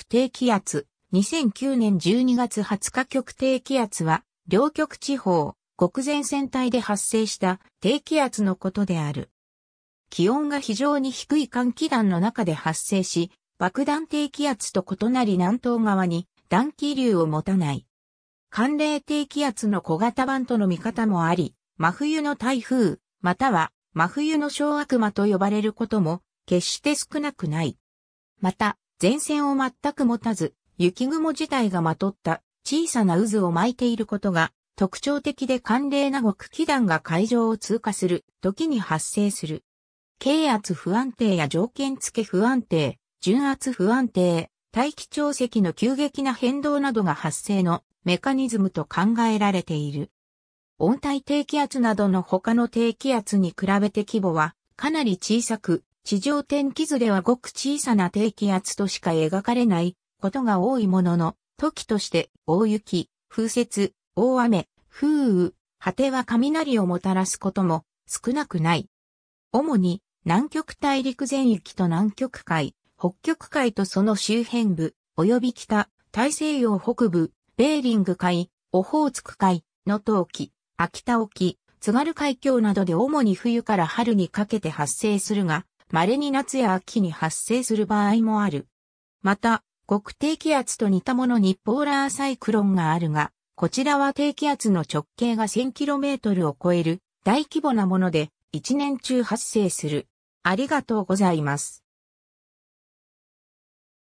極低気圧。2009年12月20日極低気圧は、両極地方、極前線帯で発生した低気圧のことである。気温が非常に低い寒気団の中で発生し、爆弾低気圧と異なり南東側に暖気流を持たない。寒冷低気圧の小型版との見方もあり、真冬の台風、または真冬の小悪魔と呼ばれることも決して少なくない。また、前線を全く持たず、雪雲自体がまとった小さな渦を巻いていることが特徴的で寒冷な極気団が海上を通過する時に発生する。軽圧不安定や条件付け不安定、純圧不安定、大気潮汐の急激な変動などが発生のメカニズムと考えられている。温帯低気圧などの他の低気圧に比べて規模はかなり小さく、地上天気図ではごく小さな低気圧としか描かれないことが多いものの、時として大雪、風雪、大雨、風雨、果ては雷をもたらすことも少なくない。主に南極大陸全域と南極海、北極海とその周辺部、及び北、大西洋北部、ベーリング海、オホーツク海、の冬沖、秋田沖、津軽海峡などで主に冬から春にかけて発生するが、稀に夏や秋に発生する場合もある。また、極低気圧と似たものにポーラーサイクロンがあるが、こちらは低気圧の直径が 1000km を超える大規模なもので、1年中発生する。ありがとうございます。